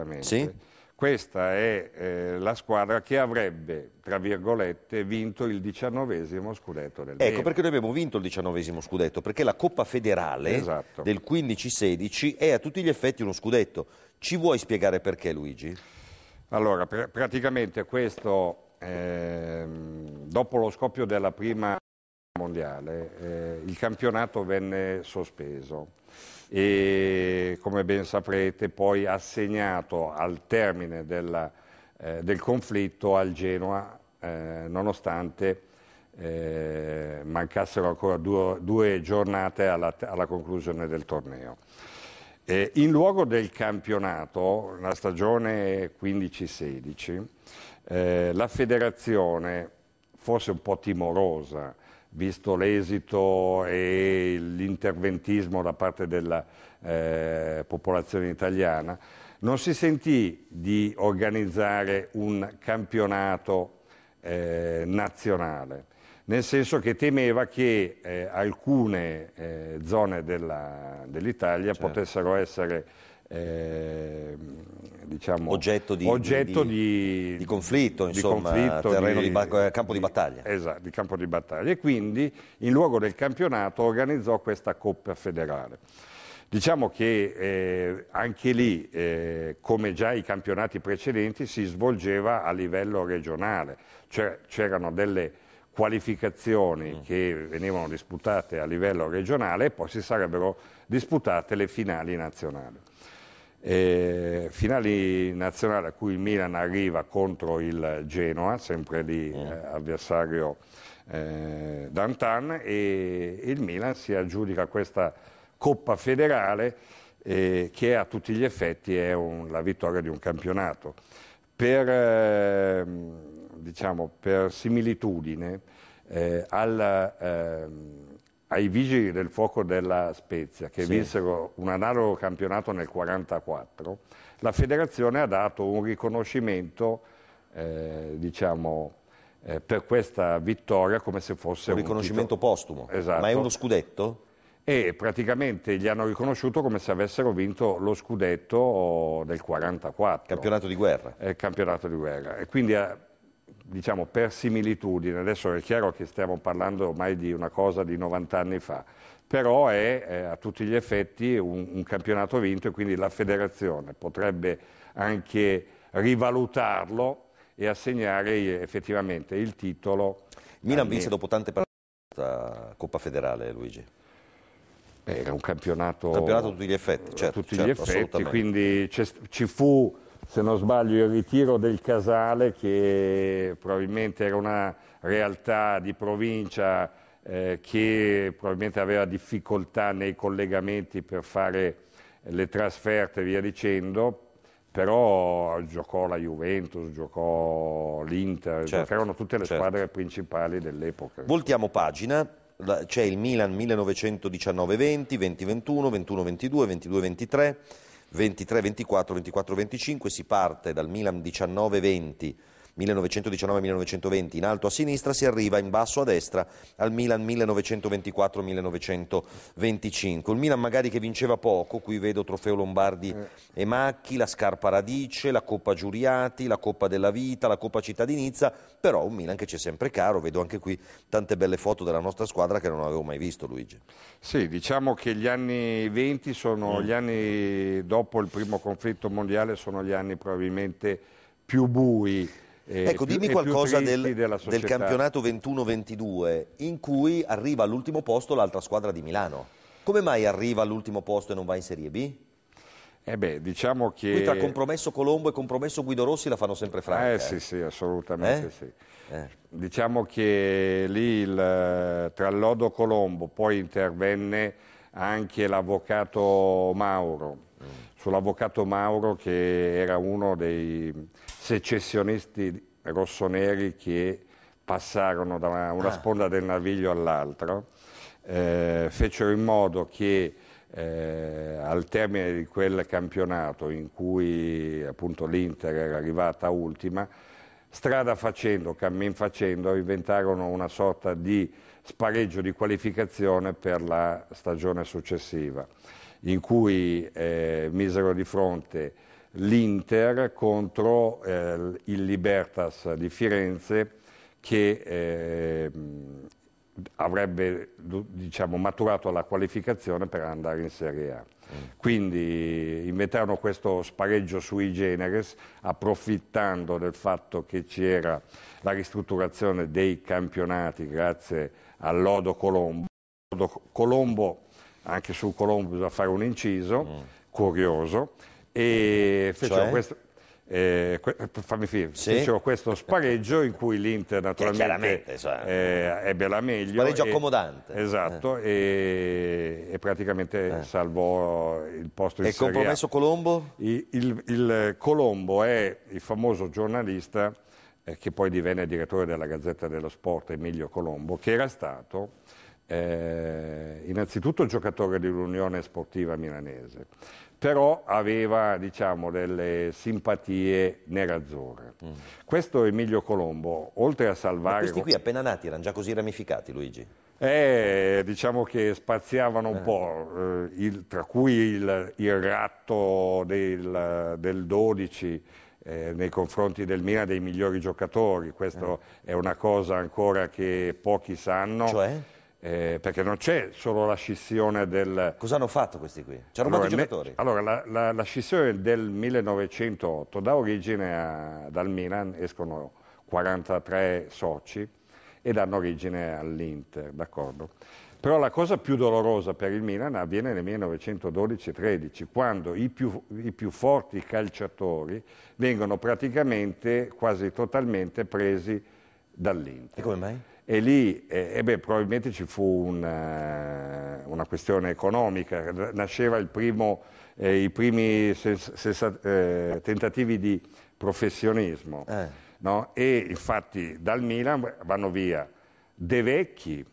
esattamente. Sì? Questa è eh, la squadra che avrebbe, tra virgolette, vinto il diciannovesimo scudetto del Ecco, Nero. perché noi abbiamo vinto il diciannovesimo scudetto, perché la Coppa Federale esatto. del 15-16 è a tutti gli effetti uno scudetto. Ci vuoi spiegare perché, Luigi? Allora, pr praticamente questo eh, dopo lo scoppio della prima mondiale eh, il campionato venne sospeso e come ben saprete poi assegnato al termine della, eh, del conflitto al Genoa eh, nonostante eh, mancassero ancora due, due giornate alla, alla, conclusione del torneo. in luogo del campionato, la stagione 15-16, eh, la federazione, forse un po' timorosa, visto l'esito e l'interventismo da parte della eh, popolazione italiana, non si sentì di organizzare un campionato eh, nazionale, nel senso che temeva che eh, alcune eh, zone dell'Italia certo. potessero essere Ehm, diciamo, oggetto, di, oggetto di, di, di conflitto, insomma, conflitto, terreno di, eh, campo di battaglia. Esatto, di campo di battaglia. E quindi in luogo del campionato organizzò questa Coppa federale. Diciamo che eh, anche lì, eh, come già i campionati precedenti, si svolgeva a livello regionale, cioè c'erano delle qualificazioni mm. che venivano disputate a livello regionale e poi si sarebbero disputate le finali nazionali. Eh, finali nazionali a cui il Milan arriva contro il Genoa, sempre lì mm. eh, avversario eh, Dantan, e il Milan si aggiudica questa Coppa federale eh, che a tutti gli effetti è un, la vittoria di un campionato. Per, ehm, diciamo, per similitudine eh, al ehm, ai vigili del fuoco della Spezia, che sì. vinsero un analogo campionato nel 1944, la federazione ha dato un riconoscimento, eh, diciamo, eh, per questa vittoria come se fosse un, un riconoscimento titolo. postumo. Esatto. Ma è uno esatto. scudetto? E praticamente gli hanno riconosciuto come se avessero vinto lo scudetto del 1944. Campionato di guerra. Eh, campionato di guerra. E quindi diciamo, per similitudine, adesso è chiaro che stiamo parlando ormai di una cosa di 90 anni fa, però è eh, a tutti gli effetti un, un, campionato vinto e quindi la federazione potrebbe anche rivalutarlo e assegnare eh, effettivamente il titolo. Milan vinse dopo tante partite la Coppa Federale, Luigi. Era un campionato, campionato a tutti gli effetti, certo, tutti certo, gli effetti quindi ci fu se non sbaglio, il ritiro del Casale, che probabilmente era una realtà di provincia eh, che probabilmente aveva difficoltà nei collegamenti per fare le trasferte e via dicendo, però giocò la Juventus, giocò l'Inter, certo, giocarono tutte le certo. squadre principali dell'epoca. Voltiamo pagina, c'è il Milan 1919-20, 20-21, 21-22, 22-23 23-24, 24-25, si parte dal Milan 19-20 1919-1920 in alto a sinistra, si arriva in basso a destra al Milan 1924-1925. Il Milan magari che vinceva poco, qui vedo Trofeo Lombardi eh. e Macchi, la Scarpa Radice, la Coppa Giuriati, la Coppa della Vita, la Coppa Cittadinizza, però un Milan che c'è sempre caro, vedo anche qui tante belle foto della nostra squadra che non avevo mai visto Luigi. Sì, diciamo che gli anni 20 sono mm. gli anni dopo il primo conflitto mondiale, sono gli anni probabilmente più bui ecco, più, dimmi qualcosa del, del campionato 21-22 in cui arriva all'ultimo posto l'altra squadra di Milano. Come mai arriva all'ultimo posto e non va in Serie B? Eh beh, diciamo che... Qui tra compromesso Colombo e compromesso Guido Rossi la fanno sempre franca. Eh sì, eh. sì, assolutamente eh? sì. Eh. Diciamo che lì il, tra Lodo Colombo poi intervenne anche l'avvocato Mauro. Mm. Sull'avvocato Mauro che era uno dei secessionisti rossoneri che passarono da una ah. sponda ah. del naviglio all'altra, eh, fecero in modo che eh, al termine di quel campionato in cui appunto l'Inter era arrivata ultima, strada facendo, cammin facendo, inventarono una sorta di spareggio di qualificazione per la stagione successiva, in cui eh, misero di fronte l'Inter contro eh, il Libertas di Firenze che eh, avrebbe diciamo, maturato la qualificazione per andare in Serie A. Mm. Quindi inventarono questo spareggio sui generis approfittando del fatto che c'era la ristrutturazione dei campionati grazie all'Odo Colombo. Colombo anche su Colombo bisogna fare un inciso mm. curioso e fecero cioè? questo... Eh, fammi finire, sì. fecero questo spareggio in cui l'Inter naturalmente cioè, eh, ebbe la meglio spareggio e, accomodante esatto eh. e, e, praticamente eh. salvò il posto in e Serie E compromesso Colombo? Il, il, il Colombo è il famoso giornalista eh, che poi divenne direttore della Gazzetta dello Sport Emilio Colombo che era stato innanzitutto giocatore dell'Unione Sportiva Milanese però aveva diciamo, delle simpatie nerazzurre. Mm. Questo Emilio Colombo, oltre a salvare... Ma questi qui appena nati erano già così ramificati, Luigi? Eh, diciamo che spaziavano un eh. po', eh, il, tra cui il, il ratto del, del 12 eh, nei confronti del Milan dei migliori giocatori, questa eh. è una cosa ancora che pochi sanno. Cioè? Eh, perché non c'è solo la scissione del... Cosa hanno fatto questi qui? Ci hanno allora, i giocatori? allora, la, la, la, scissione del 1908 dà origine a, dal Milan, escono 43 soci e danno origine all'Inter, d'accordo? Però la cosa più dolorosa per il Milan avviene nel 1912-13, quando i più, i più forti calciatori vengono praticamente quasi totalmente presi dall'Inter. E come mai? e lì eh, eh, beh, probabilmente ci fu una, eh, una questione economica, nasceva primo, eh, i primi sens, sensa, eh, tentativi di professionismo eh. no? e infatti dal Milan vanno via De Vecchi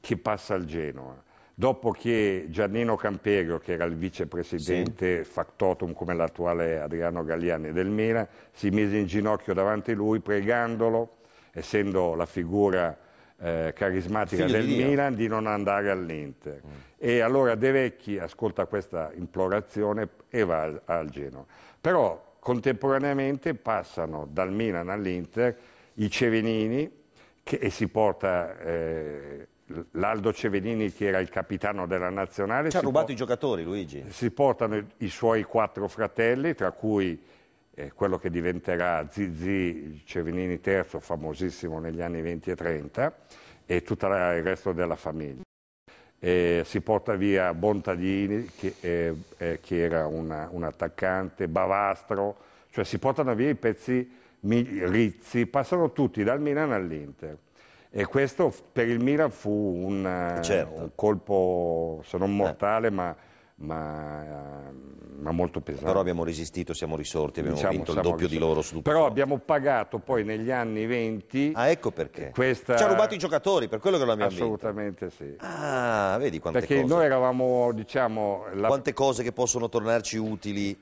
che passa al Genoa, dopo che Giannino Camperio, che era il vicepresidente sì. factotum come l'attuale Adriano Galliani del Milan, si mise in ginocchio davanti a lui pregandolo, essendo la figura eh, carismatica Figlio del di Milan di non andare all'Inter. Mm. E allora De Vecchi ascolta questa implorazione e va al, al Genoa. Però contemporaneamente passano dal Milan all'Inter i Cevenini che, e si porta eh, l'Aldo Cevenini che era il capitano della nazionale. Ci ha rubato i giocatori Luigi. Si portano i, i suoi quattro fratelli tra cui eh, quello che diventerà Zizi Cervinini III, famosissimo negli anni 20 e 30, e tutto il resto della famiglia. Eh, si porta via Bontadini, che, eh, che era una, un attaccante, Bavastro, cioè si portano via i pezzi Rizzi, passano tutti dal Milan all'Inter. E questo per il Milan fu un, certo. un colpo, se non mortale, eh. ma ma, ma molto pesante. Però abbiamo resistito, siamo risorti, abbiamo diciamo, vinto il doppio risorti. di loro. Su Però abbiamo pagato poi negli anni 20... Ah, ecco perché. Questa... Ci ha rubato i giocatori, per quello che l'abbiamo vinto. Assolutamente sì. Ah, vedi quante perché cose. Perché noi eravamo, diciamo... La... Quante cose che possono tornarci utili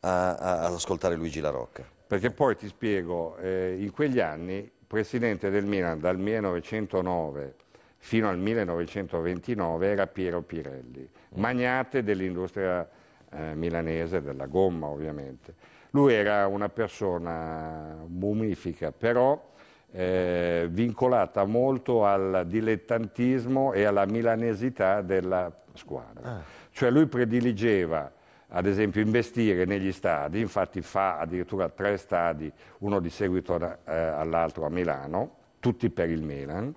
a, a, ad ascoltare Luigi Larocca. Perché poi ti spiego, eh, in quegli anni, presidente del Milan dal 1909 fino al 1929 era Piero Pirelli, magnate dell'industria eh, milanese, della gomma ovviamente. Lui era una persona mumifica, però eh, vincolata molto al dilettantismo e alla milanesità della squadra. Ah. Cioè lui prediligeva ad esempio investire negli stadi, infatti fa addirittura tre stadi, uno di seguito eh, all'altro a Milano, tutti per il Milan,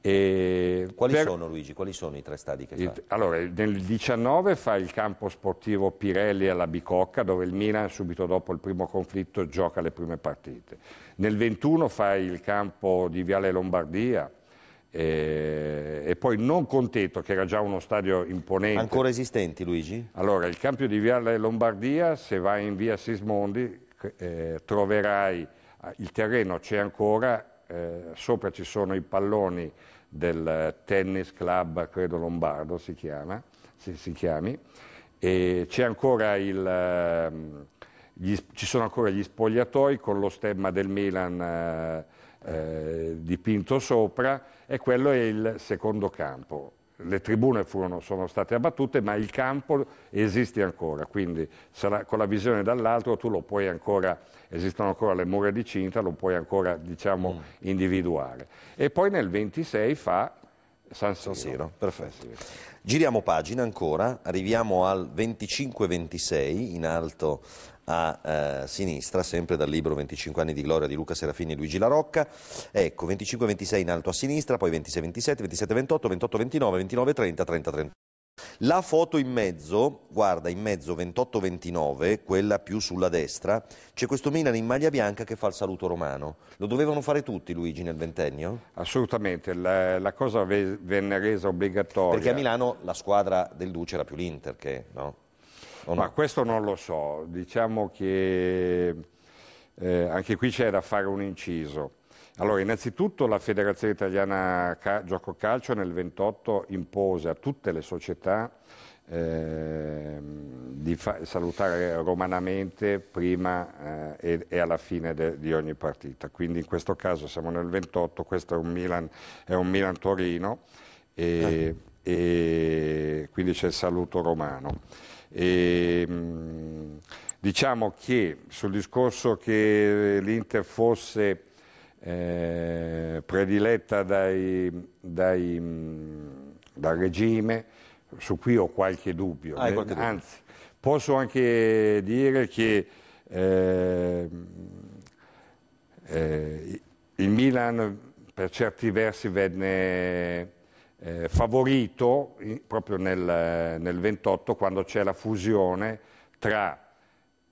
e Quali per... sono Luigi? Quali sono i tre stadi che fa? Allora, nel 19 fa il campo sportivo Pirelli alla Bicocca dove il Milan subito dopo il primo conflitto gioca le prime partite. Nel 21 fa il campo di Viale Lombardia e, e poi non contento che era già uno stadio imponente. Ancora esistenti Luigi? Allora, il campo di Viale Lombardia se vai in via Sismondi eh, troverai ah, il terreno c'è ancora eh, sopra ci sono i palloni del tennis club, credo Lombardo si, chiama, si, si chiami, e il, ehm, gli, ci sono ancora gli spogliatoi con lo stemma del Milan eh, eh dipinto sopra e quello è il secondo campo le tribune furono, sono state abbattute, ma il campo esiste ancora, quindi sarà, con la visione dall'alto tu lo puoi ancora, esistono ancora le mura di cinta, lo puoi ancora diciamo, mm. individuare. E poi nel 26 fa San Siro. San Siro, perfetto. San Siro. Giriamo pagina ancora, arriviamo al 25-26 in alto a eh, sinistra, sempre dal libro 25 anni di gloria di Luca Serafini e Luigi Larocca. Ecco, 25-26 in alto a sinistra, poi 26-27, 27-28, 28-29, 29-30, 30-30. La foto in mezzo, guarda, in mezzo 28-29, quella più sulla destra, c'è questo Milan in maglia bianca che fa il saluto romano. Lo dovevano fare tutti, Luigi, nel ventennio? Assolutamente, la, la cosa venne resa obbligatoria. Perché a Milano la squadra del Duce era più l'Inter che... No? No? Ma questo non lo so, diciamo che eh, anche qui c'è da fare un inciso. Allora, innanzitutto la Federazione Italiana Ca Gioco Calcio nel 28 impose a tutte le società eh, di salutare romanamente prima eh, e, e, alla fine di ogni partita. Quindi in questo caso siamo nel 28, questo è un Milan, è un Milan Torino e, ah. e quindi c'è il saluto romano. E, ehm, diciamo che sul discorso che l'Inter fosse eh, prediletta dai, dai, mm, dal regime, su cui ho qualche dubbio. Ah, eh, qualche dubbio. Anzi, posso anche dire che eh, eh, il Milan per certi versi venne eh, favorito in, eh, proprio nel, eh, nel 28 quando c'è la fusione tra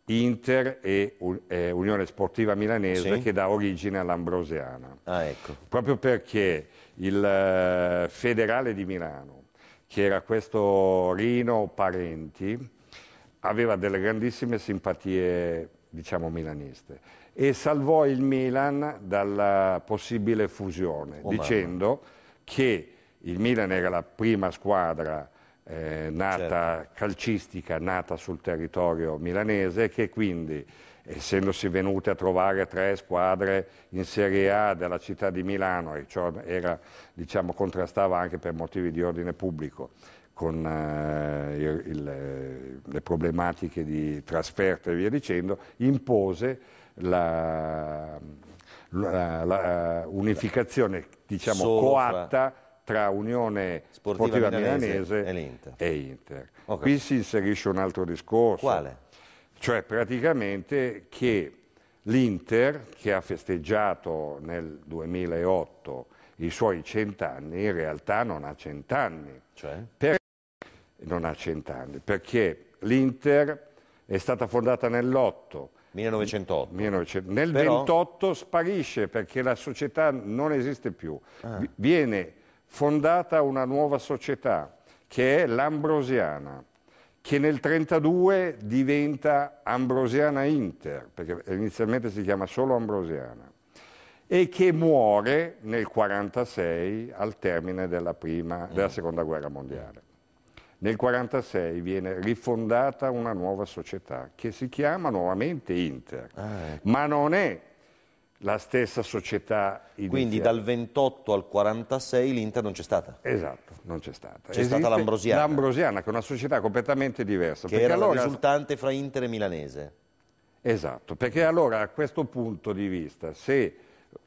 Inter e eh, Unione Sportiva Milanese sì. che dà origine all'Ambrosiana. Ah, ecco. Proprio perché il eh, federale di Milano, che era questo Rino Parenti, aveva delle grandissime simpatie, diciamo, milaniste e salvò il Milan dalla possibile fusione, oh, dicendo mamma. che il Milan era la prima squadra eh, nata, certo. calcistica nata sul territorio milanese che quindi essendosi venute a trovare tre squadre in Serie A della città di Milano e ciò era, diciamo, contrastava anche per motivi di ordine pubblico con eh, il, il, le problematiche di trasferta e via dicendo, impose la, la, la unificazione diciamo, Solo coatta tra Unione Sportiva, Sportiva Milanese, Milanese, e Inter. E Inter. Okay. Qui si inserisce un altro discorso. Quale? Cioè praticamente che l'Inter, che ha festeggiato nel 2008 i suoi cent'anni, in realtà non ha cent'anni. Cioè? Per... Non ha cent'anni, perché l'Inter è stata fondata nell'8, 1908. 1900. Nel Però... 28 sparisce perché la società non esiste più. Ah. Viene fondata una nuova società che è l'Ambrosiana, che nel 1932 diventa Ambrosiana Inter, perché inizialmente si chiama solo Ambrosiana, e che muore nel 1946 al termine della, prima, della mm. Seconda Guerra Mondiale. Nel 1946 viene rifondata una nuova società che si chiama nuovamente Inter, ah, ecco. ma non è la stessa società iniziale. Quindi dal 28 al 46 l'Inter non c'è stata? Esatto, non c'è stata. C'è stata l'Ambrosiana? L'Ambrosiana, che è una società completamente diversa. Che era allora... la risultante fra Inter e Milanese? Esatto, perché allora a questo punto di vista, se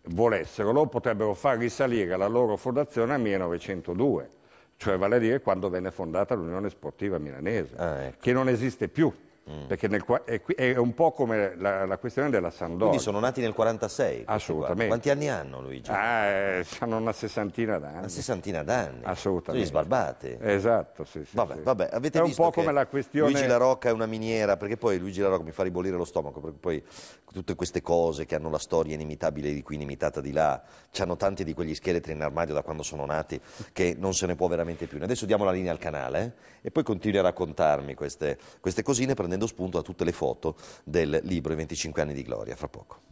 volessero, loro potrebbero far risalire la loro fondazione al 1902, cioè vale a dire quando venne fondata l'Unione Sportiva Milanese, ah, ecco. che non esiste più. Mm. Perché nel, è, è, un po' come la, la, questione della Sandoria. Quindi sono nati nel 46? Assolutamente. Quanti anni hanno Luigi? Ah, hanno eh, una sessantina d'anni. Una sessantina d'anni? Assolutamente. Sono sbarbate. Esatto, sì, sì, vabbè, sì. vabbè, avete è visto po' come la questione... Luigi La Rocca è una miniera, perché poi Luigi La Rocca mi fa ribollire lo stomaco, perché poi tutte queste cose che hanno la storia inimitabile di qui, inimitata di là, hanno tanti di quegli scheletri in armadio da quando sono nati che non se ne può veramente più. Adesso diamo la linea al canale eh? e poi continui a raccontarmi queste, queste cosine prendendo prendendo spunto da tutte le foto del libro I 25 anni di gloria, fra poco.